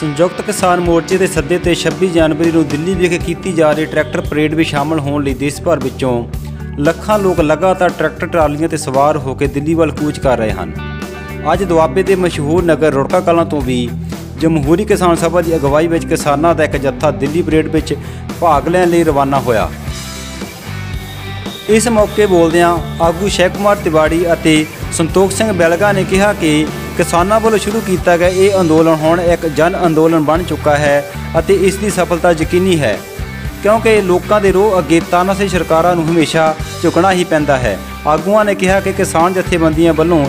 ਸੰਯੁਕਤ ਕਿਸਾਨ ਮੋਰਚੇ ਦੇ ਸੱਦੇ ਤੇ 26 ਜਨਵਰੀ ਨੂੰ ਦਿੱਲੀ ਵਿਖੇ ਕੀਤੀ ਜਾ ਰਹੀ ਟਰੈਕਟਰ ਪਰੇਡ ਵਿੱਚ ਸ਼ਾਮਲ ਹੋਣ ਲਈ ਦੇਸ਼ ਭਰ ਵਿੱਚੋਂ ਲੱਖਾਂ ਲੋਕ ਲਗਾਤਾਰ ਟਰੈਕਟਰ ਟਰਾਲੀਆਂ ਤੇ ਸਵਾਰ ਹੋ ਕੇ ਦਿੱਲੀ ਵੱਲ ਕੂਚ ਕਰ ਰਹੇ ਹਨ ਅੱਜ ਦੁਆਬੇ ਦੇ ਮਸ਼ਹੂਰ ਨਗਰ ਰੋੜਕਾ ਕਲਾਂ ਤੋਂ ਵੀ ਜਮਹੂਰੀ ਕਿਸਾਨ ਸਭਾ ਦੀ ਅਗਵਾਈ ਵਿੱਚ ਕਿਸਾਨਾਂ ਦਾ ਇੱਕ ਜੱਥਾ ਦਿੱਲੀ ਪਰੇਡ ਵਿੱਚ ਭਾਗ ਲੈਣ ਲਈ ਰਵਾਨਾ ਹੋਇਆ ਇਸ ਮੌਕੇ ਬੋਲਦਿਆਂ ਆਗੂ ਕੁਮਾਰ ਤਿਵਾੜੀ ਅਤੇ ਸੰਤੋਖ ਸਿੰਘ ਬੈਲਗਾ ਨੇ ਕਿਹਾ ਕਿ ਕਿਸਾਨਾਂ ਵੱਲੋਂ ਸ਼ੁਰੂ ਕੀਤਾ ਗਿਆ ਇਹ ਅੰਦੋਲਨ ਹੁਣ ਇੱਕ ਜਨ ਅੰਦੋਲਨ ਬਣ ਚੁੱਕਾ ਹੈ ਅਤੇ ਇਸ ਦੀ ਸਫਲਤਾ ਯਕੀਨੀ ਹੈ ਕਿਉਂਕਿ ਲੋਕਾਂ ਦੇ ਰੋਹ ਅੱਗੇ ਸੇ ਸਰਕਾਰਾਂ ਨੂੰ ਹਮੇਸ਼ਾ ਝੁਕਣਾ ਹੀ ਪੈਂਦਾ ਹੈ ਆਗੂਆਂ ਨੇ ਕਿਹਾ ਕਿ ਕਿਸਾਨ ਜਥੇਬੰਦੀਆਂ ਵੱਲੋਂ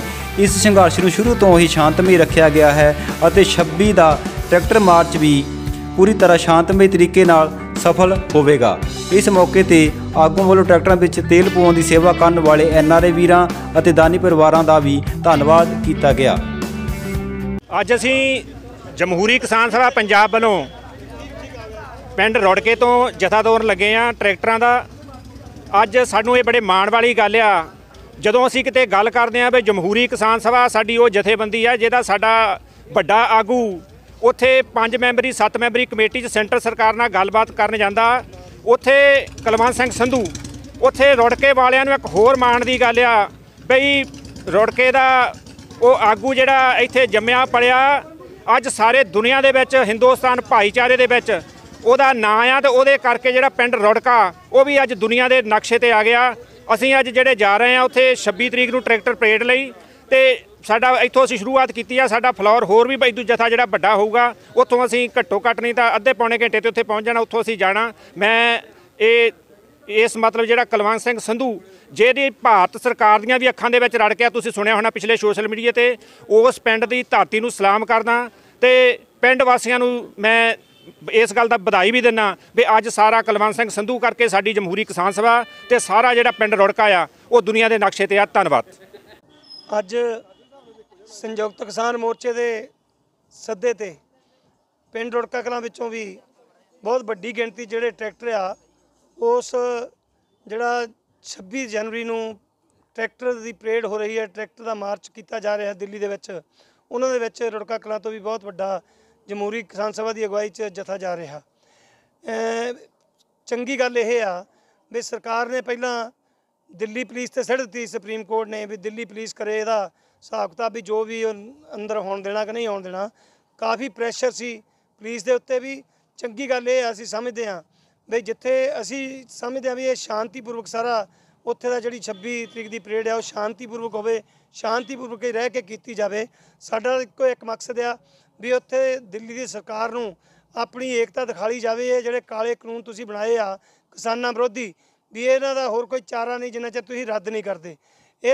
ਇਸ ਸੰਘਰਸ਼ ਨੂੰ ਸ਼ੁਰੂ ਤੋਂ ਹੀ ਸ਼ਾਂਤਮਈ ਰੱਖਿਆ ਗਿਆ ਹੈ ਅਤੇ 26 ਦਾ ਟਰੈਕਟਰ ਮਾਰਚ ਵੀ ਪੂਰੀ ਤਰ੍ਹਾਂ ਸ਼ਾਂਤਮਈ ਤਰੀਕੇ ਨਾਲ ਸਫਲ ਹੋਵੇਗਾ ਇਸ ਮੌਕੇ ਤੇ ਆਗੂ ਵੱਲੋਂ ਟਰੈਕਟਰਾਂ ਵਿੱਚ ਤੇਲ ਪਵਾਉਣ ਦੀ ਸੇਵਾ ਕਰਨ ਵਾਲੇ ਐਨਆਰਏ ਵੀਰਾਂ ਅਤੇ ਦਾਨੀ ਪਰਿਵਾਰਾਂ ਦਾ ਵੀ ਧੰਨਵਾਦ ਕੀਤਾ ਗਿਆ ਅੱਜ ਅਸੀਂ ਜਮਹੂਰੀ ਕਿਸਾਨ ਸਭਾ ਪੰਜਾਬ ਵੱਲੋਂ ਪਿੰਡ ਰੋੜਕੇ ਤੋਂ ਜਥਾ ਦੌਰ ਲੱਗੇ ਆ ਟਰੈਕਟਰਾਂ ਦਾ ਅੱਜ ਸਾਨੂੰ ਇਹ ਬੜੇ ਮਾਣ ਵਾਲੀ ਗੱਲ ਆ ਜਦੋਂ ਅਸੀਂ ਕਿਤੇ ਗੱਲ ਕਰਦੇ ਆ ਵੀ ਜਮਹੂਰੀ ਕਿਸਾਨ ਸਭਾ ਸਾਡੀ ਉਹ ਜਥੇਬੰਦੀ ਆ ਜਿਹਦਾ ਸਾਡਾ ਵੱਡਾ ਆਗੂ ਉੱਥੇ ਪੰਜ ਮੈਂਬਰੀ ਸੱਤ ਮੈਂਬਰੀ ਕਮੇਟੀ 'ਚ ਸੈਂਟਰ ਸਰਕਾਰ ਨਾਲ ਗੱਲਬਾਤ ਕਰਨ ਜਾਂਦਾ ਉੱਥੇ ਕਲਵੰਤ ਸਿੰਘ ਸੰਧੂ ਉੱਥੇ ਰੋੜਕੇ ਵਾਲਿਆਂ ਨੂੰ ਇੱਕ ਹੋਰ ਮਾਣ ਦੀ ਗੱਲ ਆ ਬਈ ਰੋੜਕੇ ਦਾ ਉਹ ਆਗੂ ਜਿਹੜਾ ਇੱਥੇ ਜੰਮਿਆ ਪੜਿਆ ਅੱਜ ਸਾਰੇ ਦੁਨੀਆ ਦੇ ਵਿੱਚ ਹਿੰਦੁਸਤਾਨ ਭਾਈਚਾਰੇ ਦੇ ਵਿੱਚ ਉਹਦਾ ਨਾਂ ਆ ਤੇ ਉਹਦੇ ਕਰਕੇ ਜਿਹੜਾ ਪਿੰਡ ਰੋੜਕਾ ਉਹ ਵੀ ਅੱਜ ਦੁਨੀਆ ਦੇ ਨਕਸ਼ੇ ਤੇ ਆ ਗਿਆ ਅਸੀਂ ਅੱਜ ਜਿਹੜੇ ਜਾ ਰਹੇ ਆ ਉੱਥੇ 26 ਤਰੀਕ ਨੂੰ ਟਰੈਕਟਰ ਪਰੇਡ ਲਈ ਤੇ ਸਾਡਾ ਇੱਥੋਂ ਅਸੀਂ ਸ਼ੁਰੂਆਤ ਕੀਤੀ ਆ ਸਾਡਾ ਫਲੋਰ ਹੋਰ ਵੀ ਬਈ ਥਾ ਜਿਹੜਾ ਵੱਡਾ ਹੋਊਗਾ ਉੱਥੋਂ ਅਸੀਂ ਘੱਟੋ ਘੱਟ ਨਹੀਂ ਤਾਂ ਅੱਧੇ ਪੌਣੇ ਘੰਟੇ ਤੇ ਉੱਥੇ ਪਹੁੰਚ ਜਾਣਾ ਉੱਥੋਂ ਅਸੀਂ ਜਾਣਾ ਮੈਂ ਇਹ ਇਸ ਮਤਲਬ ਜਿਹੜਾ ਕਲਵੰਤ ਸਿੰਘ ਸੰਧੂ ਜਿਹੜੀ ਭਾਰਤ ਸਰਕਾਰ ਦੀਆਂ ਵੀ ਅੱਖਾਂ ਦੇ ਵਿੱਚ ਰੜ ਗਿਆ ਤੁਸੀਂ ਸੁਣਿਆ ਹੋਣਾ ਪਿਛਲੇ ਸੋਸ਼ਲ ਮੀਡੀਆ ਤੇ ਉਸ ਪਿੰਡ ਦੀ ਧਰਤੀ ਨੂੰ ਸਲਾਮ ਕਰਦਾ ਤੇ ਪਿੰਡ ਵਾਸੀਆਂ ਨੂੰ ਮੈਂ ਇਸ ਗੱਲ ਦਾ ਵਧਾਈ ਵੀ ਦਿੰਨਾ ਵੀ ਅੱਜ ਸਾਰਾ ਕਲਵੰਤ ਸਿੰਘ ਸੰਧੂ ਕਰਕੇ ਸਾਡੀ ਜਮਹੂਰੀ ਕਿਸਾਨ ਸਭਾ ਤੇ ਸਾਰਾ ਜਿਹੜਾ ਪਿੰਡ ਰੁੜਕਾ ਆ ਉਹ ਦੁਨੀਆ ਦੇ ਨਕਸ਼ੇ ਤੇ ਆ ਧੰਨਵਾਦ ਅੱਜ ਸੰਯੁਕਤ ਕਿਸਾਨ ਮੋਰਚੇ ਦੇ ਸੱਦੇ ਤੇ ਪਿੰਡ ਰੜਕਾ ਕਲਾਂ ਵਿੱਚੋਂ ਵੀ ਬਹੁਤ ਵੱਡੀ ਗਿਣਤੀ ਜਿਹੜੇ ਟਰੈਕਟਰ ਆ ਉਸ ਜਿਹੜਾ 26 ਜਨਵਰੀ ਨੂੰ ਟਰੈਕਟਰ ਦੀ ਪਰੇਡ ਹੋ ਰਹੀ ਹੈ ਟਰੈਕਟਰ ਦਾ ਮਾਰਚ ਕੀਤਾ ਜਾ ਰਿਹਾ ਦਿੱਲੀ ਦੇ ਵਿੱਚ ਉਹਨਾਂ ਦੇ ਵਿੱਚ ਰੁੜਕਾ ਕਲਾਂ ਤੋਂ ਵੀ ਬਹੁਤ ਵੱਡਾ ਜਮਹੂਰੀ ਕਿਸਾਨ ਸਭਾ ਦੀ ਅਗਵਾਈ 'ਚ ਜਥਾ ਜਾ ਰਿਹਾ ਚੰਗੀ ਗੱਲ ਇਹ ਆ ਵੀ ਸਰਕਾਰ ਨੇ ਪਹਿਲਾਂ ਦਿੱਲੀ ਪੁਲਿਸ ਤੇ ਸੜ ਦਿੱਤੀ ਸੁਪਰੀਮ ਕੋਰਟ ਨੇ ਵੀ ਦਿੱਲੀ ਪੁਲਿਸ ਕਰੇ ਇਹਦਾ ਹਿਸਾਬ ਕਿਤਾਬ ਵੀ ਜੋ ਵੀ ਅੰਦਰ ਹੋਣ ਦੇਣਾ ਕਿ ਨਹੀਂ ਹੋਣ ਦੇਣਾ ਕਾਫੀ ਪ੍ਰੈਸ਼ਰ ਸੀ ਪੁਲਿਸ ਦੇ ਉੱਤੇ ਵੀ ਚੰਗੀ ਗੱਲ ਇਹ ਆ ਅਸੀਂ ਸਮਝਦੇ ਆ ਬਈ ਜਿੱਥੇ ਅਸੀਂ ਸਮਝਦੇ ਆ ਵੀ ਇਹ ਸ਼ਾਂਤੀਪੂਰਵਕ ਸਾਰਾ ਉੱਥੇ ਦਾ ਜਿਹੜੀ 26 ਤਰੀਕ ਦੀ ਪਰੇਡ ਹੈ ਉਹ ਸ਼ਾਂਤੀਪੂਰਵਕ ਹੋਵੇ ਸ਼ਾਂਤੀਪੂਰਵਕ ਹੀ ਰਹਿ ਕੇ ਕੀਤੀ ਜਾਵੇ ਸਾਡਾ ਇੱਕੋ ਇੱਕ ਮਕਸਦ ਆ ਵੀ ਉੱਥੇ ਦਿੱਲੀ ਦੀ ਸਰਕਾਰ ਨੂੰ ਆਪਣੀ ਏਕਤਾ ਦਿਖਾਈ ਜਾਵੇ ਇਹ ਜਿਹੜੇ ਕਾਲੇ ਕਾਨੂੰਨ ਤੁਸੀਂ ਬਣਾਏ ਆ ਕਿਸਾਨਾਂ ਵਿਰੋਧੀ ਵੀ ਇਹਨਾਂ ਦਾ ਹੋਰ ਕੋਈ ਚਾਰਾ ਨਹੀਂ ਜਿੰਨਾ ਚਿਰ ਤੁਸੀਂ ਰੱਦ ਨਹੀਂ ਕਰਦੇ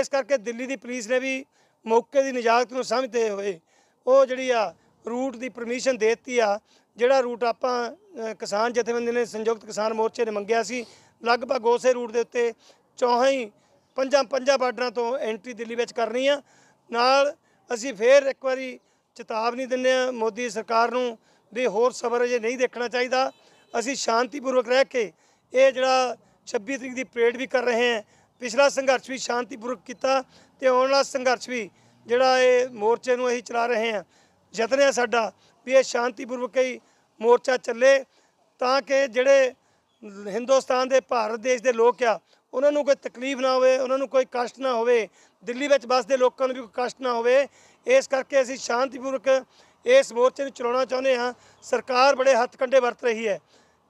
ਇਸ ਕਰਕੇ ਦਿੱਲੀ ਦੀ ਪੁਲਿਸ ਨੇ ਵੀ ਮੌਕੇ ਦੀ ਨਜਾਕਤ ਨੂੰ ਸਮਝਦੇ ਹੋਏ ਉਹ ਜਿਹੜੀ ਆ ਰੂਟ ਦੀ ਪਰਮਿਸ਼ਨ ਦੇ ਦਿੱਤੀ ਆ ਜਿਹੜਾ ਰੂਟ ਆਪਾਂ ਕਿਸਾਨ ਜਥੇਬੰਦੀ ਨੇ ਸੰਯੁਕਤ ਕਿਸਾਨ ਮੋਰਚੇ ਨੇ ਮੰਗਿਆ ਸੀ ਲਗਭਗ ਉਸੇ ਰੂਟ ਦੇ ਉੱਤੇ ਚੌਹਾਂ ਹੀ ਪੰਜਾਂ ਪੰਜਾਂ ਬਾਰਡਰਾਂ ਤੋਂ ਐਂਟਰੀ ਦਿੱਲੀ ਵਿੱਚ ਕਰਨੀ ਆ ਨਾਲ ਅਸੀਂ ਫੇਰ ਇੱਕ ਵਾਰੀ ਚੇਤਾਵਨੀ ਦਿੰਨੇ ਆ ਮੋਦੀ ਸਰਕਾਰ ਨੂੰ ਵੀ ਹੋਰ ਸਬਰ ਅਜੇ ਨਹੀਂ ਦੇਖਣਾ ਚਾਹੀਦਾ ਅਸੀਂ ਸ਼ਾਂਤੀਪੂਰਵਕ ਰਹਿ ਕੇ ਇਹ ਜਿਹੜਾ 26 ਤਰੀਕ ਦੀ ਪਰੇਡ ਵੀ ਕਰ ਰਹੇ ਹਾਂ ਪਿਛਲਾ ਸੰਘਰਸ਼ ਵੀ ਸ਼ਾਂਤੀਪੂਰਵਕ ਕੀਤਾ ਤੇ ਆਉਣ ਵਾਲਾ ਸੰਘਰਸ਼ ਵੀ ਜਿਹੜਾ ਇਹ ਮੋਰਚੇ ਨੂੰ ਅਸੀਂ ਚਲਾ ਰਹੇ ਹਾਂ ਯਤਨ ਹੈ ਸਾਡਾ ਵੀ ਇਹ ਸ਼ਾਂਤੀਪੂਰਵਕ ਹੀ ਮੋਰਚਾ ਚੱਲੇ ਤਾਂ ਕਿ ਜਿਹੜੇ ਹਿੰਦੁਸਤਾਨ ਦੇ ਭਾਰਤ ਦੇਸ਼ ਦੇ ਲੋਕ ਆ ਉਹਨਾਂ ਨੂੰ ਕੋਈ ਤਕਲੀਫ ਨਾ ਹੋਵੇ ਉਹਨਾਂ ਨੂੰ ਕੋਈ ਕਸ਼ਟ ਨਾ ਹੋਵੇ ਦਿੱਲੀ ਵਿੱਚ ਵਸਦੇ ਲੋਕਾਂ ਨੂੰ ਵੀ ਕੋਈ ਕਸ਼ਟ ਨਾ ਹੋਵੇ ਇਸ ਕਰਕੇ ਅਸੀਂ ਸ਼ਾਂਤੀਪੂਰਵਕ ਇਸ ਮੋਰਚੇ ਨੂੰ ਚਲਾਉਣਾ ਚਾਹੁੰਦੇ ਹਾਂ ਸਰਕਾਰ ਬੜੇ ਹੱਥ ਕੰਡੇ ਵਰਤ ਰਹੀ ਹੈ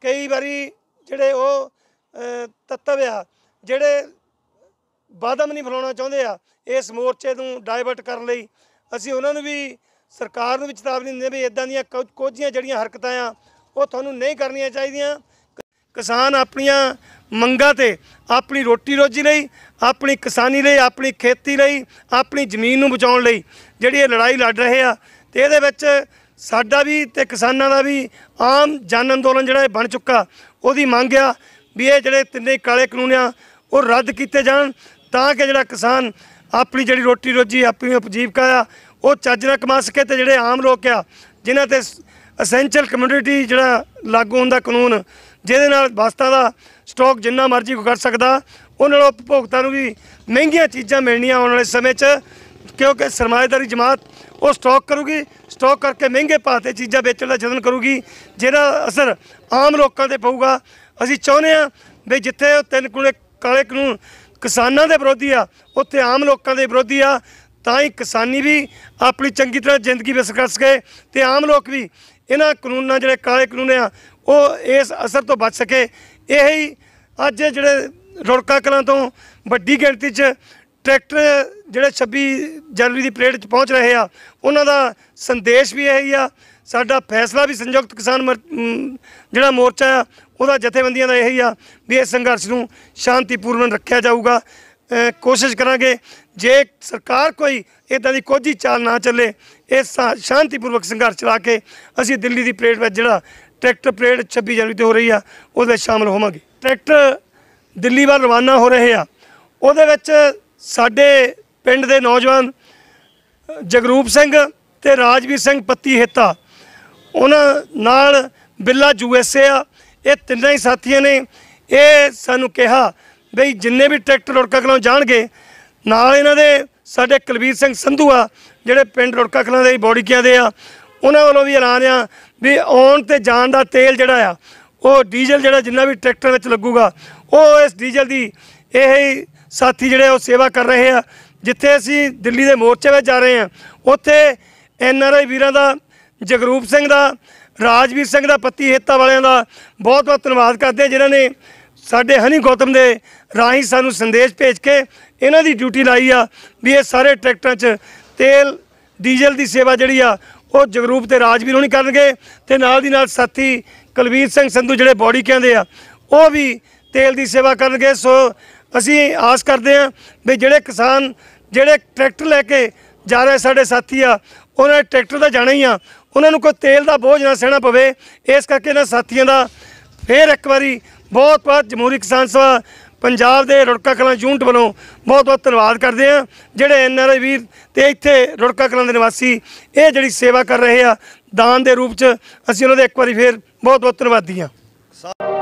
ਕਈ ਵਾਰੀ ਜਿਹੜੇ ਉਹ ਤੱਤਵ ਆ ਜਿਹੜੇ ਬਾਦਮ ਨਹੀਂ ਫਲਾਉਣਾ ਚਾਹੁੰਦੇ ਆ ਇਸ ਮੋਰਚੇ ਨੂੰ ਡਾਇਵਰਟ ਕਰਨ ਲਈ ਅਸੀਂ ਉਹਨਾਂ ਨੂੰ ਵੀ ਸਰਕਾਰ ਨੂੰ ਵੀ ਚੇਤਾਵਨੀ ਦਿੰਦੇ ਵੀ ਇਦਾਂ ਦੀਆਂ ਕੋਝੀਆਂ ਜਿਹੜੀਆਂ ਹਰਕਤਾਂ ਆ ਉਹ ਤੁਹਾਨੂੰ ਨਹੀਂ ਕਰਨੀਆਂ ਚਾਹੀਦੀਆਂ ਕਿਸਾਨ ਆਪਣੀਆਂ ਮੰਗਾਂ ਤੇ ਆਪਣੀ ਰੋਟੀ ਰੋਜੀ ਲਈ ਆਪਣੀ ਕਿਸਾਨੀ ਲਈ ਆਪਣੀ ਖੇਤੀ ਲਈ ਆਪਣੀ ਜ਼ਮੀਨ ਨੂੰ ਬਚਾਉਣ ਲਈ ਜਿਹੜੀ ਇਹ ਲੜਾਈ ਲੜ ਰਹੇ ਆ ਤੇ ਇਹਦੇ ਵਿੱਚ ਸਾਡਾ ਵੀ ਤੇ ਕਿਸਾਨਾਂ ਦਾ ਵੀ ਆਮ ਜਨ ਅੰਦੋਲਨ ਜਿਹੜਾ ਇਹ ਬਣ ਚੁੱਕਾ ਉਹਦੀ ਮੰਗ ਆ ਵੀ ਇਹ ਜਿਹੜੇ ਤਿੰਨੇ ਕਾਲੇ ਕਾਨੂੰਨ ਆ ਉਹ ਰੱਦ ਕੀਤੇ ਜਾਣ ਤਾਂ ਕਿ ਜਿਹੜਾ ਕਿਸਾਨ ਆਪਣੀ ਜਿਹੜੀ ਰੋਟੀ ਰੋਜੀ ਆਪਣੀ ਉਪਜੀਵਕਾ ਆ ਉਹ ਚੱਜ ਨਾਲ ਕਮਾ ਸਕੇ ਤੇ ਜਿਹੜੇ ਆਮ ਲੋਕ ਆ ਜਿਨ੍ਹਾਂ ਤੇ ਅਸੈਂਸ਼ੀਅਲ ਕਮਿਊਨਿਟੀ ਜਿਹੜਾ ਲਾਗੂ ਹੁੰਦਾ ਕਾਨੂੰਨ ਜਿਹਦੇ ਨਾਲ ਵਸਤਾਂ ਦਾ ਸਟਾਕ ਜਿੰਨਾ ਮਰਜ਼ੀ ਕੋ ਕਰ ਸਕਦਾ ਉਹਨਾਂ ਨੂੰ ਉਪਭੋਗਤਾ ਨੂੰ ਵੀ ਮਹਿੰਗੀਆਂ ਚੀਜ਼ਾਂ ਮਿਲਣੀਆਂ ਆਉਣ ਵਾਲੇ ਸਮੇਂ 'ਚ ਕਿਉਂਕਿ ਸਰਮਾਇਦਾਰੀ ਜਮਾਤ ਉਹ ਸਟਾਕ ਕਰੂਗੀ ਸਟਾਕ ਕਰਕੇ ਮਹਿੰਗੇ ਭਾਅ ਤੇ ਚੀਜ਼ਾਂ ਵੇਚਣ ਦਾ ਯਤਨ ਕਰੂਗੀ ਜਿਹੜਾ ਅਸਰ ਆਮ ਲੋਕਾਂ ਤੇ ਪਊਗਾ ਅਸੀਂ ਚਾਹੁੰਦੇ ਆ ਵੀ ਜਿੱਥੇ ਉਹ ਤਿੰਨ ਕੁਣੇ ਕਾਲੇ ਕਾਨੂੰਨ ਕਿਸਾਨਾਂ ਦੇ ਵਿਰੋਧੀ ਆ ਉੱਥੇ ਆਮ ਲੋਕਾਂ ਦੇ ਵਿਰੋਧੀ ਆ ਤਾਂ ਹੀ ਕਿਸਾਨੀ ਵੀ ਆਪਣੀ ਚੰਗੀ ਤਰ੍ਹਾਂ ਜ਼ਿੰਦਗੀ ਬਸਰ ਕਰ ਸਕੇ ਤੇ ਆਮ ਲੋਕ ਵੀ ਇਹਨਾਂ ਕਾਨੂੰਨਾਂ ਜਿਹੜੇ ਕਾਲੇ ਕਾਨੂੰਨ ਆ ਉਹ ਇਸ ਅਸਰ ਤੋਂ ਬਚ ਸਕੇ ਇਹ ਹੀ ਅੱਜ ਜਿਹੜੇ ਰੁੜਕਾ ਕਲਾਂ ਤੋਂ ਵੱਡੀ ਗਿਣਤੀ 'ਚ ਟਰੈਕਟਰ ਜਿਹੜੇ 26 ਜਨਵਰੀ ਦੀ ਪਰੇਡ 'ਚ ਪਹੁੰਚ ਰਹੇ ਆ ਉਹਨਾਂ ਦਾ ਸੰਦੇਸ਼ ਵੀ ਇਹ ਹੀ ਆ ਸਾਡਾ ਫੈਸਲਾ ਵੀ ਸੰਯੁਕਤ ਕਿਸਾਨ ਜਿਹੜਾ ਮੋਰਚਾ ਆ ਉਹਦਾ ਜਥੇਬੰਦੀਆਂ ਦਾ ਇਹ ਹੀ ਆ ਵੀ ਇਸ ਸੰਘਰਸ਼ ਨੂੰ ਸ਼ਾਂਤੀਪੂਰਨ ਰੱਖਿਆ ਜਾਊਗਾ ਕੋਸ਼ਿਸ਼ ਕਰਾਂਗੇ ਜੇ ਸਰਕਾਰ ਕੋਈ ਇਦਾਂ ਦੀ ਕੋਝੀ ਚਾਲ ਨਾ ਚੱਲੇ ਇਹ ਸ਼ਾਂਤੀਪੂਰਵਕ ਸੰਘਰਸ਼ ਚਲਾ ਕੇ ਅਸੀਂ ਦਿੱਲੀ ਦੀ ਪਰੇਡ ਵਿੱਚ ਜਿਹੜਾ ਟਰੈਕਟਰ ਪਰੇਡ 26 ਜਨਵਰੀ ਤੇ ਹੋ ਰਹੀ ਆ ਉਹਦੇ ਵਿੱਚ ਸ਼ਾਮਲ ਹੋਵਾਂਗੇ ਟਰੈਕਟਰ ਦਿੱਲੀ ਵੱਲ ਰਵਾਨਾ ਹੋ ਰਹੇ ਆ ਉਹਦੇ ਵਿੱਚ ਸਾਡੇ ਪਿੰਡ ਦੇ ਨੌਜਵਾਨ ਜਗਰੂਪ ਸਿੰਘ ਤੇ ਰਾਜਵੀਰ ਸਿੰਘ ਪੱਤੀ ਹੇਤਾ ਉਹਨਾਂ ਨਾਲ ਬਿੱਲਾ ਯੂਐਸਏ ਆ ਇਹ ਤਿੰਨਾਂ ਹੀ ਸਾਥੀਆਂ ਨੇ ਇਹ ਸਾਨੂੰ ਕਿਹਾ ਬਈ ਜਿੰਨੇ ਵੀ ਟਰੈਕਟਰ ਔਰਕਾ ਕੋਲੋਂ ਜਾਣਗੇ ਨਾਲ ਇਹਨਾਂ ਦੇ ਸਾਡੇ ਕੁਲਵੀਰ ਸਿੰਘ ਸੰਧੂ ਆ ਜਿਹੜੇ ਪਿੰਡ ਰੁੜਕਾ ਖਲਾਂ ਦੇ ਬੋੜੀ ਕਿਆ ਦੇ ਆ ਉਹਨਾਂ ਵੱਲੋਂ ਵੀ ਐਲਾਨ ਆ ਵੀ ਆਉਣ ਤੇ ਜਾਣ ਦਾ ਤੇਲ ਜਿਹੜਾ ਆ ਉਹ ਡੀਜ਼ਲ ਜਿਹੜਾ ਜਿੰਨਾ ਵੀ ਟਰੈਕਟਰ ਵਿੱਚ ਲੱਗੂਗਾ ਉਹ ਇਸ ਡੀਜ਼ਲ ਦੀ ਇਹ ਸਾਥੀ ਜਿਹੜੇ ਉਹ ਸੇਵਾ ਕਰ ਰਹੇ ਆ ਜਿੱਥੇ ਅਸੀਂ ਦਿੱਲੀ ਦੇ ਮੋਰਚੇ ਵਿੱਚ ਜਾ ਰਹੇ ਆ ਉੱਥੇ ਐਨ ਆਰ ਆਈ ਵੀਰਾਂ ਦਾ ਜਗਰੂਪ ਸਿੰਘ ਦਾ ਰਾਜਵੀਰ ਸਿੰਘ ਦਾ ਪੱਤੀ ਹੇਤਾ ਵਾਲਿਆਂ ਦਾ ਬਹੁਤ ਬਹੁਤ ਧੰਨਵਾਦ ਕਰਦੇ ਆ ਜਿਨ੍ਹਾਂ ਨੇ ਸਾਡੇ ਹਨੀ ਗੌਤਮ ਦੇ ਰਾਹੀਂ ਸਾਨੂੰ ਸੰਦੇਸ਼ ਭੇਜ ਕੇ ਇਹਨਾਂ ਦੀ ਡਿਊਟੀ ਲਾਈ ਆ ਵੀ ਇਹ ਸਾਰੇ ਟਰੈਕਟਰਾਂ 'ਚ ਤੇਲ ਡੀਜ਼ਲ ਦੀ ਸੇਵਾ ਜਿਹੜੀ ਆ ਉਹ ਜਗਰੂਪ ਤੇ ਰਾਜਵੀਰ ਹੋਣੀ ਕਰਨਗੇ ਤੇ ਨਾਲ ਦੀ ਨਾਲ ਸਾਥੀ ਕੁਲਵੀਰ ਸਿੰਘ ਸੰਧੂ ਜਿਹੜੇ ਬੋਡੀ ਕਹਿੰਦੇ ਆ ਉਹ ਵੀ ਤੇਲ ਦੀ ਸੇਵਾ ਕਰਨਗੇ ਸੋ ਅਸੀਂ ਆਸ ਕਰਦੇ ਆ ਵੀ ਜਿਹੜੇ ਕਿਸਾਨ ਜਿਹੜੇ ਟਰੈਕਟਰ ਲੈ ਕੇ ਜਾ ਰਹੇ ਸਾਡੇ ਸਾਥੀ ਆ ਉਹਨਾਂ ਟਰੈਕਟਰ ਦਾ ਜਾਣਾ ਹੀ ਆ ਉਹਨਾਂ ਨੂੰ ਕੋਈ ਤੇਲ ਦਾ ਬੋਝ ਨਾ ਸਹਿਣਾ ਪਵੇ ਇਸ ਕਰਕੇ ਇਹਨਾਂ ਸਾਥੀਆਂ ਦਾ ਫੇਰ ਇੱਕ ਵਾਰੀ ਬਹੁਤ ਬਹੁਤ ਜਮਹੂਰੀ ਕਿਸਾਨ ਸਭਾ ਪੰਜਾਬ ਦੇ ਰੁੜਕਾ ਕਲਾਂ ਯੂਨਿਟ ਵੱਲੋਂ ਬਹੁਤ ਬਹੁਤ ਧੰਨਵਾਦ ਕਰਦੇ ਆ ਜਿਹੜੇ ਐਨ ਆਰ ਆਈ ਵੀਰ ਤੇ ਇੱਥੇ ਰੁੜਕਾ ਕਲਾਂ ਦੇ ਨਿਵਾਸੀ ਇਹ ਜਿਹੜੀ ਸੇਵਾ ਕਰ ਰਹੇ ਆ ਦਾਨ ਦੇ ਰੂਪ 'ਚ ਅਸੀਂ ਉਹਨਾਂ ਦੇ ਇੱਕ ਵਾਰੀ ਫੇਰ ਬਹੁਤ ਬਹੁਤ ਧੰਨਵਾਦੀ ਆ